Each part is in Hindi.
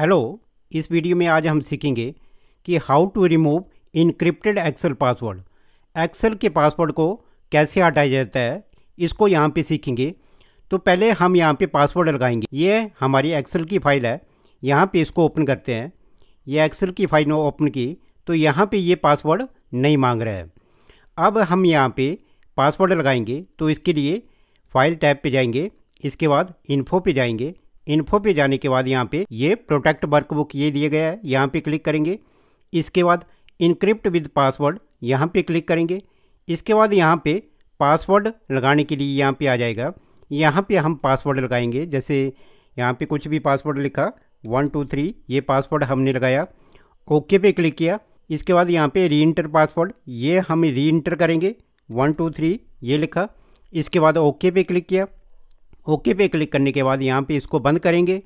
हेलो इस वीडियो में आज हम सीखेंगे कि how to remove encrypted Excel password Excel के पासवर्ड को कैसे हटाया जाता है इसको यहाँ पे सीखेंगे तो पहले हम यहाँ पे पासवर्ड लगाएंगे ये हमारी एक्सेल की फाइल है यहाँ पे इसको ओपन करते हैं ये एक्सेल की फाइल ओपन की तो यहाँ पे ये पासवर्ड नहीं मांग रहा है अब हम यहाँ पर पासवर्ड लगाएंगे तो इसके लिए फाइल टैब पर जाएंगे इसके बाद इन्फो पे जाएंगे इन्फो पे जाने के बाद यहाँ पे ये प्रोटेक्ट वर्कबुक ये दिए गया है यहाँ पे क्लिक करेंगे इसके बाद इनक्रिप्ट विद पासवर्ड यहाँ पे क्लिक करेंगे इसके बाद यहाँ पे पासवर्ड लगाने के लिए यहाँ पे आ जाएगा यहाँ पे हम पासवर्ड लगाएंगे जैसे यहाँ पे कुछ भी पासवर्ड लिखा वन टू थ्री ये पासवर्ड हमने लगाया ओके पे क्लिक किया इसके बाद यहाँ पे री इंटर पासवर्ड ये हम री इंटर करेंगे वन टू थ्री ये लिखा इसके बाद ओके पे क्लिक किया ओके पे क्लिक करने के बाद यहाँ पे इसको बंद करेंगे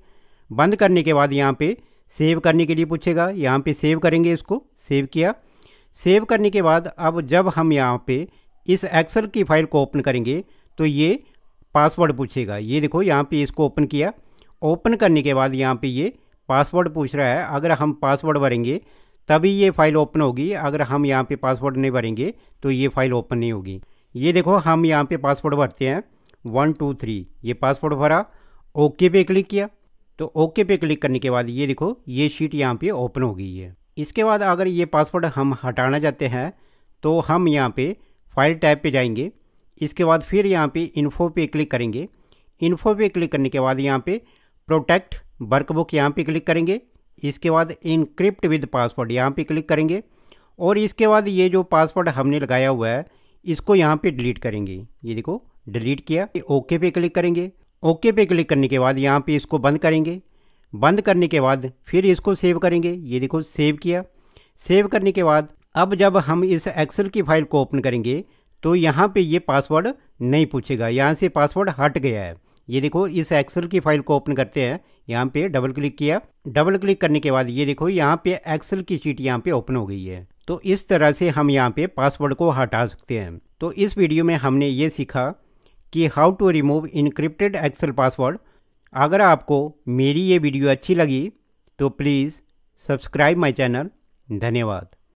बंद करने के बाद यहाँ पे सेव करने के लिए पूछेगा यहाँ पे सेव करेंगे इसको सेव किया सेव करने के बाद अब जब हम यहाँ पे इस एक्सेल की फाइल को ओपन करेंगे तो ये पासवर्ड पूछेगा ये देखो यहाँ पे इसको ओपन किया ओपन करने के बाद यहाँ पे ये पासवर्ड पूछ रहा है अगर हम पासवर्ड भरेंगे तभी ये फाइल ओपन होगी अगर हम यहाँ पे पासवर्ड नहीं भरेंगे तो ये फाइल ओपन नहीं होगी ये देखो हम यहाँ पे पासवर्ड भरते हैं वन टू थ्री ये पासवर्ड भरा ओके पे क्लिक किया तो ओके पे क्लिक करने के बाद ये देखो ये शीट यहाँ पे ओपन हो गई है इसके बाद अगर ये पासवर्ड हम हटाना चाहते हैं तो हम यहाँ पे फाइल टाइप पे जाएंगे इसके बाद फिर यहाँ पे इन्फो पे क्लिक करेंगे इन्फो पे क्लिक करने के बाद यहाँ पे प्रोटेक्ट वर्कबुक यहाँ पे क्लिक करेंगे इसके बाद इनक्रिप्ट विद पासवर्ड यहाँ पे क्लिक करेंगे और इसके बाद ये जो पासवर्ड हमने लगाया हुआ है इसको यहाँ पे डिलीट करेंगे ये देखो डिलीट किया ओके पे क्लिक करेंगे ओके पे क्लिक करने के बाद यहाँ पे इसको बंद करेंगे बंद करने के बाद फिर इसको सेव करेंगे ये देखो सेव किया सेव करने के बाद अब जब हम इस एक्सेल की फाइल को ओपन करेंगे तो यहाँ पे ये पासवर्ड नहीं पूछेगा यहाँ से पासवर्ड हट गया है ये देखो इस एक्सेल की फाइल को ओपन करते हैं यहाँ पे डबल क्लिक किया डबल क्लिक करने के बाद ये देखो यहाँ पे एक्सेल की शीट यहाँ पे ओपन हो गई है तो इस तरह से हम यहाँ पे पासवर्ड को हटा सकते हैं तो इस वीडियो में हमने ये सीखा कि how to remove encrypted Excel password अगर आपको मेरी ये वीडियो अच्छी लगी तो प्लीज़ सब्सक्राइब माई चैनल धन्यवाद